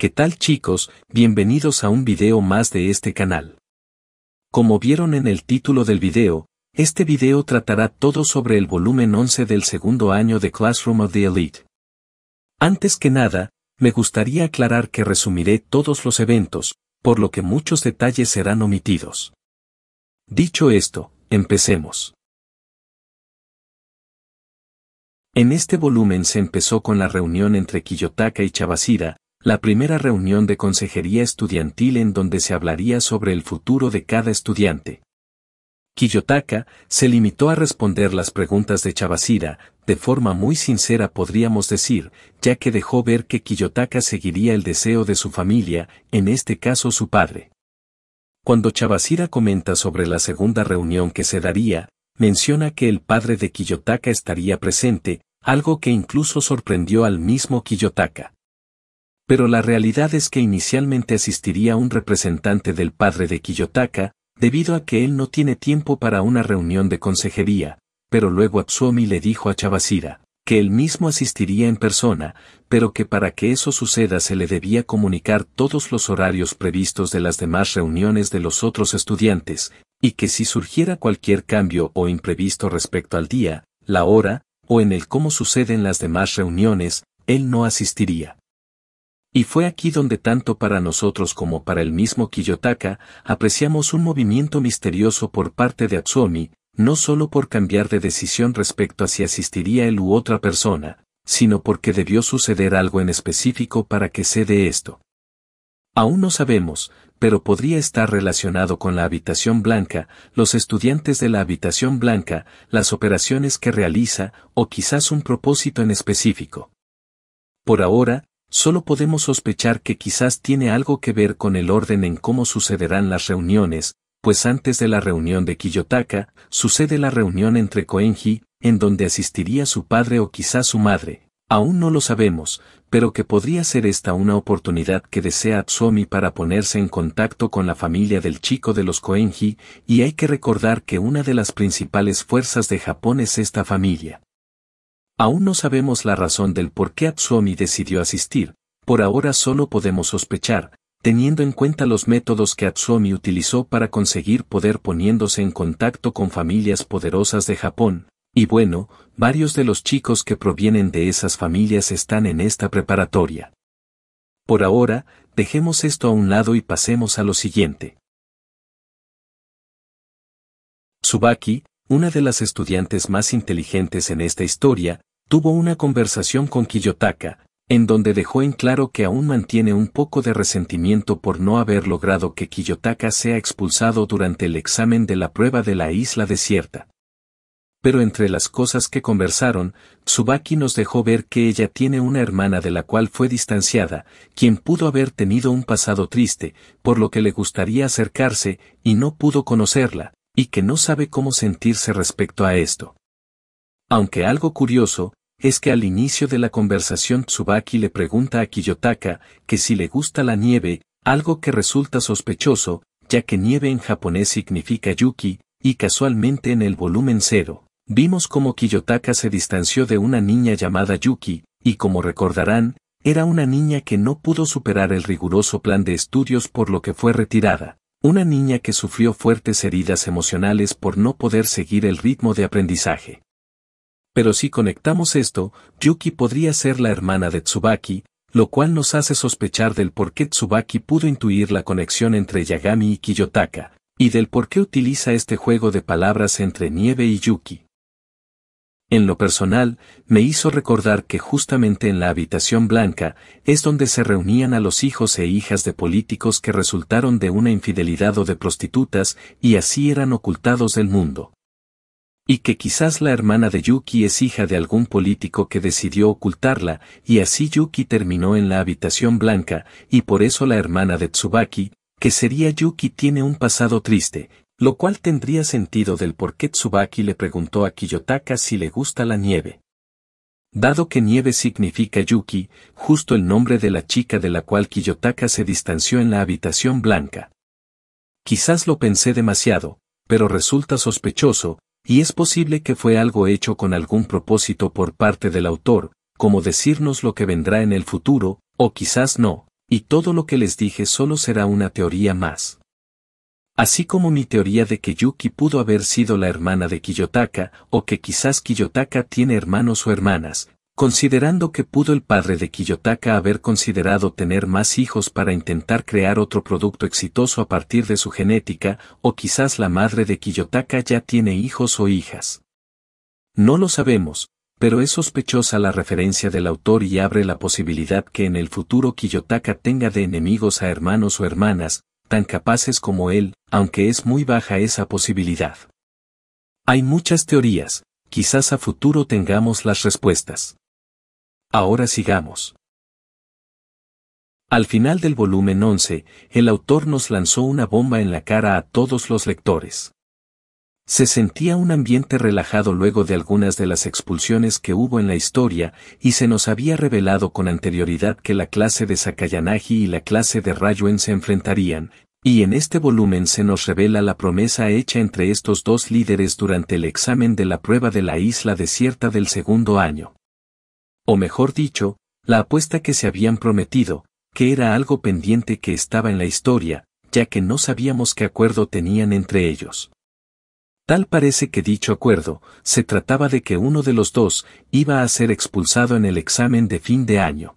¿Qué tal chicos? Bienvenidos a un video más de este canal. Como vieron en el título del video, este video tratará todo sobre el volumen 11 del segundo año de Classroom of the Elite. Antes que nada, me gustaría aclarar que resumiré todos los eventos, por lo que muchos detalles serán omitidos. Dicho esto, empecemos. En este volumen se empezó con la reunión entre Kiyotaka y Chavasira, la primera reunión de consejería estudiantil en donde se hablaría sobre el futuro de cada estudiante. Kiyotaka se limitó a responder las preguntas de Chabasira, de forma muy sincera podríamos decir, ya que dejó ver que Kiyotaka seguiría el deseo de su familia, en este caso su padre. Cuando Chabasira comenta sobre la segunda reunión que se daría, menciona que el padre de Kiyotaka estaría presente, algo que incluso sorprendió al mismo Kiyotaka. Pero la realidad es que inicialmente asistiría un representante del padre de Kiyotaka, debido a que él no tiene tiempo para una reunión de consejería, pero luego Atsuomi le dijo a Chabasira que él mismo asistiría en persona, pero que para que eso suceda se le debía comunicar todos los horarios previstos de las demás reuniones de los otros estudiantes, y que si surgiera cualquier cambio o imprevisto respecto al día, la hora, o en el cómo suceden las demás reuniones, él no asistiría. Y fue aquí donde tanto para nosotros como para el mismo Kiyotaka, apreciamos un movimiento misterioso por parte de Atsumi, no solo por cambiar de decisión respecto a si asistiría él u otra persona, sino porque debió suceder algo en específico para que cede esto. Aún no sabemos, pero podría estar relacionado con la habitación blanca, los estudiantes de la habitación blanca, las operaciones que realiza, o quizás un propósito en específico. Por ahora, Solo podemos sospechar que quizás tiene algo que ver con el orden en cómo sucederán las reuniones, pues antes de la reunión de Kiyotaka, sucede la reunión entre Koenji, en donde asistiría su padre o quizás su madre. Aún no lo sabemos, pero que podría ser esta una oportunidad que desea Atsumi para ponerse en contacto con la familia del chico de los Koenji, y hay que recordar que una de las principales fuerzas de Japón es esta familia. Aún no sabemos la razón del por qué Atsuomi decidió asistir, por ahora solo podemos sospechar, teniendo en cuenta los métodos que Atsuomi utilizó para conseguir poder poniéndose en contacto con familias poderosas de Japón, y bueno, varios de los chicos que provienen de esas familias están en esta preparatoria. Por ahora, dejemos esto a un lado y pasemos a lo siguiente. Tsubaki, una de las estudiantes más inteligentes en esta historia, tuvo una conversación con Kiyotaka, en donde dejó en claro que aún mantiene un poco de resentimiento por no haber logrado que Kiyotaka sea expulsado durante el examen de la prueba de la isla desierta. Pero entre las cosas que conversaron, Tsubaki nos dejó ver que ella tiene una hermana de la cual fue distanciada, quien pudo haber tenido un pasado triste, por lo que le gustaría acercarse, y no pudo conocerla, y que no sabe cómo sentirse respecto a esto. Aunque algo curioso, es que al inicio de la conversación Tsubaki le pregunta a Kiyotaka que si le gusta la nieve, algo que resulta sospechoso, ya que nieve en japonés significa yuki, y casualmente en el volumen cero, vimos como Kiyotaka se distanció de una niña llamada Yuki, y como recordarán, era una niña que no pudo superar el riguroso plan de estudios por lo que fue retirada, una niña que sufrió fuertes heridas emocionales por no poder seguir el ritmo de aprendizaje pero si conectamos esto, Yuki podría ser la hermana de Tsubaki, lo cual nos hace sospechar del por qué Tsubaki pudo intuir la conexión entre Yagami y Kiyotaka, y del por qué utiliza este juego de palabras entre Nieve y Yuki. En lo personal, me hizo recordar que justamente en la habitación blanca es donde se reunían a los hijos e hijas de políticos que resultaron de una infidelidad o de prostitutas y así eran ocultados del mundo y que quizás la hermana de Yuki es hija de algún político que decidió ocultarla, y así Yuki terminó en la habitación blanca, y por eso la hermana de Tsubaki, que sería Yuki tiene un pasado triste, lo cual tendría sentido del por qué Tsubaki le preguntó a Kiyotaka si le gusta la nieve. Dado que nieve significa Yuki, justo el nombre de la chica de la cual Kiyotaka se distanció en la habitación blanca. Quizás lo pensé demasiado, pero resulta sospechoso, y es posible que fue algo hecho con algún propósito por parte del autor, como decirnos lo que vendrá en el futuro, o quizás no, y todo lo que les dije solo será una teoría más. Así como mi teoría de que Yuki pudo haber sido la hermana de Kiyotaka, o que quizás Kiyotaka tiene hermanos o hermanas, considerando que pudo el padre de Kiyotaka haber considerado tener más hijos para intentar crear otro producto exitoso a partir de su genética, o quizás la madre de Kiyotaka ya tiene hijos o hijas. No lo sabemos, pero es sospechosa la referencia del autor y abre la posibilidad que en el futuro Kiyotaka tenga de enemigos a hermanos o hermanas, tan capaces como él, aunque es muy baja esa posibilidad. Hay muchas teorías, quizás a futuro tengamos las respuestas. Ahora sigamos. Al final del volumen 11, el autor nos lanzó una bomba en la cara a todos los lectores. Se sentía un ambiente relajado luego de algunas de las expulsiones que hubo en la historia, y se nos había revelado con anterioridad que la clase de Sakayanagi y la clase de Rayuen se enfrentarían, y en este volumen se nos revela la promesa hecha entre estos dos líderes durante el examen de la prueba de la isla desierta del segundo año o mejor dicho, la apuesta que se habían prometido, que era algo pendiente que estaba en la historia, ya que no sabíamos qué acuerdo tenían entre ellos. Tal parece que dicho acuerdo, se trataba de que uno de los dos iba a ser expulsado en el examen de fin de año.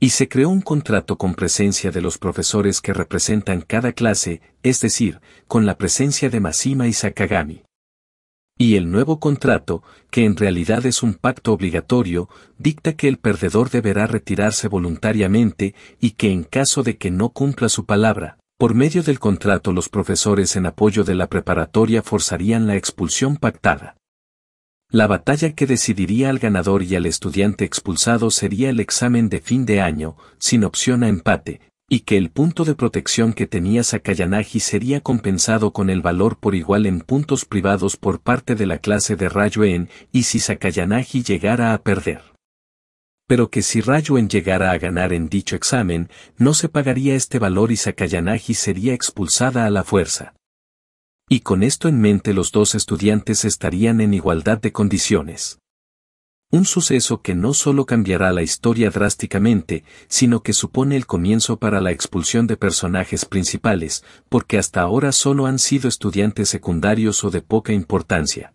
Y se creó un contrato con presencia de los profesores que representan cada clase, es decir, con la presencia de Masima y Sakagami y el nuevo contrato, que en realidad es un pacto obligatorio, dicta que el perdedor deberá retirarse voluntariamente y que en caso de que no cumpla su palabra, por medio del contrato los profesores en apoyo de la preparatoria forzarían la expulsión pactada. La batalla que decidiría al ganador y al estudiante expulsado sería el examen de fin de año, sin opción a empate, y que el punto de protección que tenía Sakayanagi sería compensado con el valor por igual en puntos privados por parte de la clase de En, y si Sakayanagi llegara a perder. Pero que si Rayuen llegara a ganar en dicho examen, no se pagaría este valor y Sakayanagi sería expulsada a la fuerza. Y con esto en mente los dos estudiantes estarían en igualdad de condiciones. Un suceso que no solo cambiará la historia drásticamente, sino que supone el comienzo para la expulsión de personajes principales, porque hasta ahora solo han sido estudiantes secundarios o de poca importancia.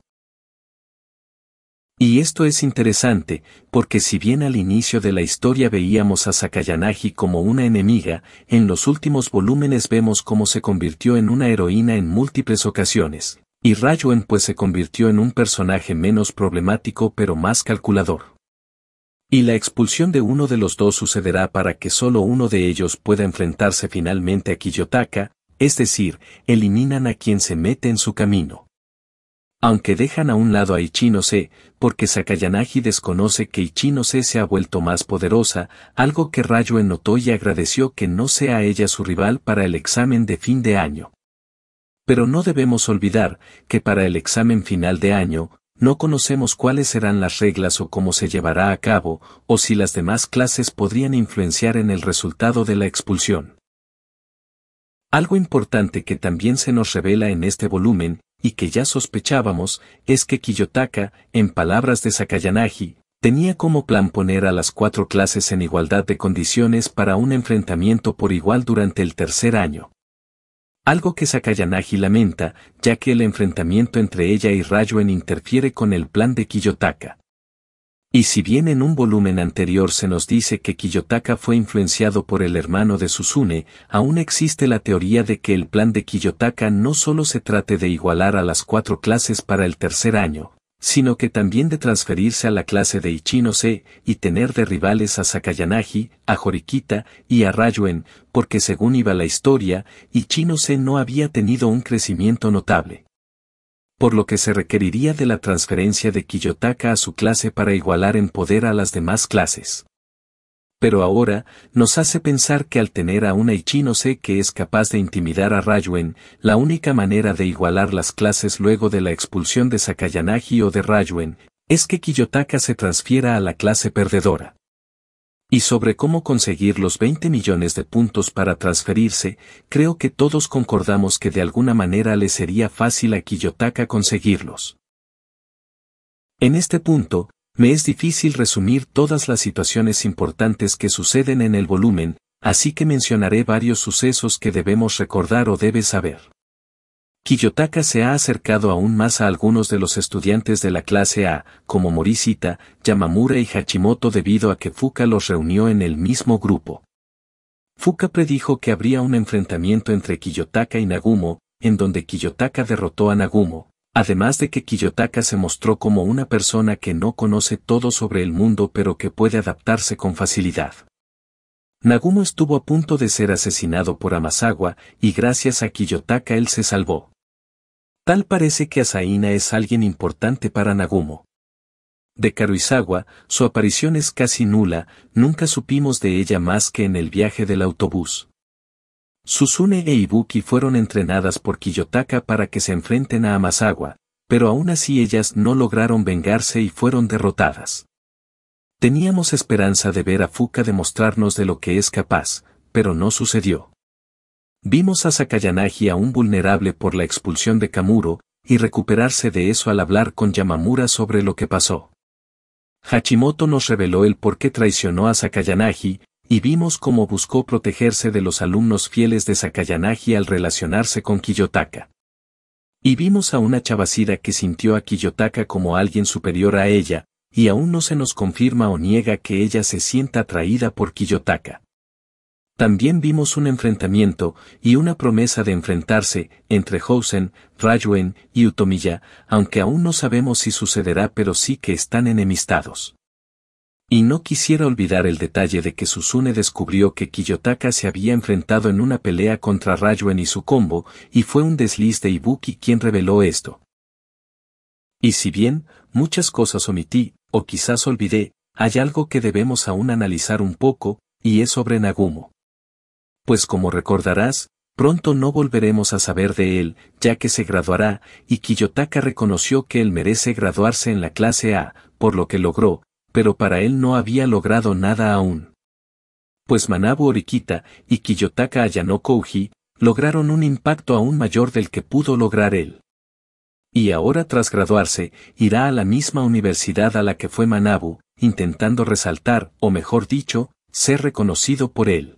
Y esto es interesante, porque si bien al inicio de la historia veíamos a Sakayanagi como una enemiga, en los últimos volúmenes vemos cómo se convirtió en una heroína en múltiples ocasiones, y Rayoen pues se convirtió en un personaje menos problemático pero más calculador. Y la expulsión de uno de los dos sucederá para que solo uno de ellos pueda enfrentarse finalmente a Kiyotaka, es decir, eliminan a quien se mete en su camino. Aunque dejan a un lado a Ichinose, porque Sakayanagi desconoce que Ichinose se ha vuelto más poderosa, algo que Rayo notó y agradeció que no sea ella su rival para el examen de fin de año. Pero no debemos olvidar que para el examen final de año, no conocemos cuáles serán las reglas o cómo se llevará a cabo, o si las demás clases podrían influenciar en el resultado de la expulsión. Algo importante que también se nos revela en este volumen, y que ya sospechábamos, es que Kiyotaka, en palabras de Sakayanagi, tenía como plan poner a las cuatro clases en igualdad de condiciones para un enfrentamiento por igual durante el tercer año. Algo que Sakayanagi lamenta, ya que el enfrentamiento entre ella y Rayuen interfiere con el plan de Kiyotaka. Y si bien en un volumen anterior se nos dice que Kiyotaka fue influenciado por el hermano de Susune, aún existe la teoría de que el plan de Kiyotaka no solo se trate de igualar a las cuatro clases para el tercer año, sino que también de transferirse a la clase de Ichino y tener de rivales a Sakayanagi, a Horikita y a Rayuen, porque según iba la historia, Ichino no había tenido un crecimiento notable. Por lo que se requeriría de la transferencia de Kiyotaka a su clase para igualar en poder a las demás clases pero ahora, nos hace pensar que al tener a una sé que es capaz de intimidar a Rayuen, la única manera de igualar las clases luego de la expulsión de Sakayanagi o de Rayuen, es que Kiyotaka se transfiera a la clase perdedora. Y sobre cómo conseguir los 20 millones de puntos para transferirse, creo que todos concordamos que de alguna manera le sería fácil a Kiyotaka conseguirlos. En este punto, me es difícil resumir todas las situaciones importantes que suceden en el volumen, así que mencionaré varios sucesos que debemos recordar o debes saber. Kiyotaka se ha acercado aún más a algunos de los estudiantes de la clase A, como Morisita, Yamamura y Hachimoto debido a que Fuka los reunió en el mismo grupo. Fuka predijo que habría un enfrentamiento entre Kiyotaka y Nagumo, en donde Kiyotaka derrotó a Nagumo, Además de que Kiyotaka se mostró como una persona que no conoce todo sobre el mundo pero que puede adaptarse con facilidad. Nagumo estuvo a punto de ser asesinado por Amasawa y gracias a Kiyotaka él se salvó. Tal parece que Asaina es alguien importante para Nagumo. De Karuizawa, su aparición es casi nula, nunca supimos de ella más que en el viaje del autobús. Susune e Ibuki fueron entrenadas por Kiyotaka para que se enfrenten a Amasawa, pero aún así ellas no lograron vengarse y fueron derrotadas. Teníamos esperanza de ver a Fuka demostrarnos de lo que es capaz, pero no sucedió. Vimos a Sakayanagi aún vulnerable por la expulsión de Kamuro, y recuperarse de eso al hablar con Yamamura sobre lo que pasó. Hachimoto nos reveló el por qué traicionó a Sakayanagi, y vimos cómo buscó protegerse de los alumnos fieles de Sakayanagi al relacionarse con Kiyotaka. Y vimos a una chavacida que sintió a Kiyotaka como alguien superior a ella, y aún no se nos confirma o niega que ella se sienta atraída por Kiyotaka. También vimos un enfrentamiento y una promesa de enfrentarse entre Housen, Rayuen y Utomiya, aunque aún no sabemos si sucederá pero sí que están enemistados. Y no quisiera olvidar el detalle de que Susune descubrió que Kiyotaka se había enfrentado en una pelea contra Rayuen y su combo, y fue un desliz de Ibuki quien reveló esto. Y si bien, muchas cosas omití, o quizás olvidé, hay algo que debemos aún analizar un poco, y es sobre Nagumo. Pues como recordarás, pronto no volveremos a saber de él, ya que se graduará, y Kiyotaka reconoció que él merece graduarse en la clase A, por lo que logró, pero para él no había logrado nada aún. Pues Manabu Orikita y Kiyotaka Ayano Kouji lograron un impacto aún mayor del que pudo lograr él. Y ahora tras graduarse, irá a la misma universidad a la que fue Manabu, intentando resaltar, o mejor dicho, ser reconocido por él.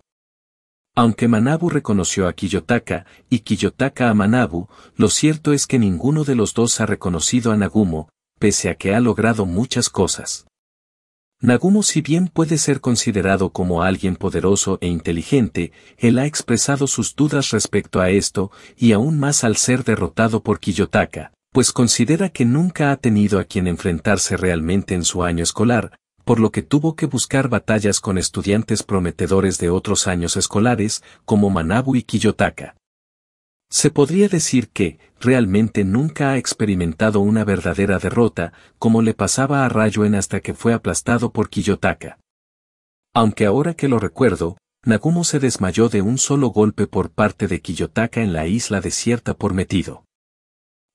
Aunque Manabu reconoció a Kiyotaka y Kiyotaka a Manabu, lo cierto es que ninguno de los dos ha reconocido a Nagumo, pese a que ha logrado muchas cosas. Nagumo si bien puede ser considerado como alguien poderoso e inteligente, él ha expresado sus dudas respecto a esto, y aún más al ser derrotado por Kiyotaka, pues considera que nunca ha tenido a quien enfrentarse realmente en su año escolar, por lo que tuvo que buscar batallas con estudiantes prometedores de otros años escolares, como Manabu y Kiyotaka. Se podría decir que, realmente nunca ha experimentado una verdadera derrota, como le pasaba a Rayuen hasta que fue aplastado por Kiyotaka. Aunque ahora que lo recuerdo, Nagumo se desmayó de un solo golpe por parte de Kiyotaka en la isla desierta por metido.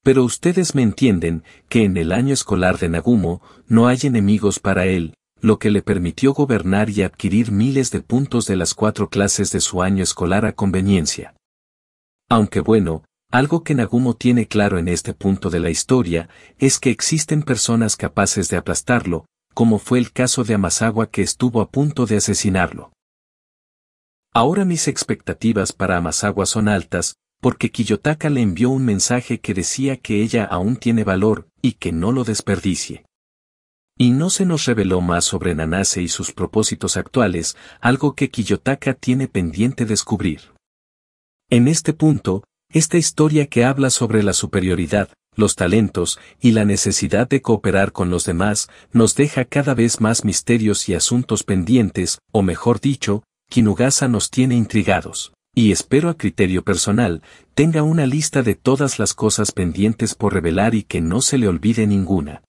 Pero ustedes me entienden que en el año escolar de Nagumo no hay enemigos para él, lo que le permitió gobernar y adquirir miles de puntos de las cuatro clases de su año escolar a conveniencia. Aunque bueno, algo que Nagumo tiene claro en este punto de la historia es que existen personas capaces de aplastarlo, como fue el caso de Amasawa que estuvo a punto de asesinarlo. Ahora mis expectativas para Amasawa son altas, porque Kiyotaka le envió un mensaje que decía que ella aún tiene valor y que no lo desperdicie. Y no se nos reveló más sobre Nanase y sus propósitos actuales, algo que Kiyotaka tiene pendiente descubrir. En este punto, esta historia que habla sobre la superioridad, los talentos y la necesidad de cooperar con los demás nos deja cada vez más misterios y asuntos pendientes, o mejor dicho, Kinugasa nos tiene intrigados. Y espero a criterio personal, tenga una lista de todas las cosas pendientes por revelar y que no se le olvide ninguna.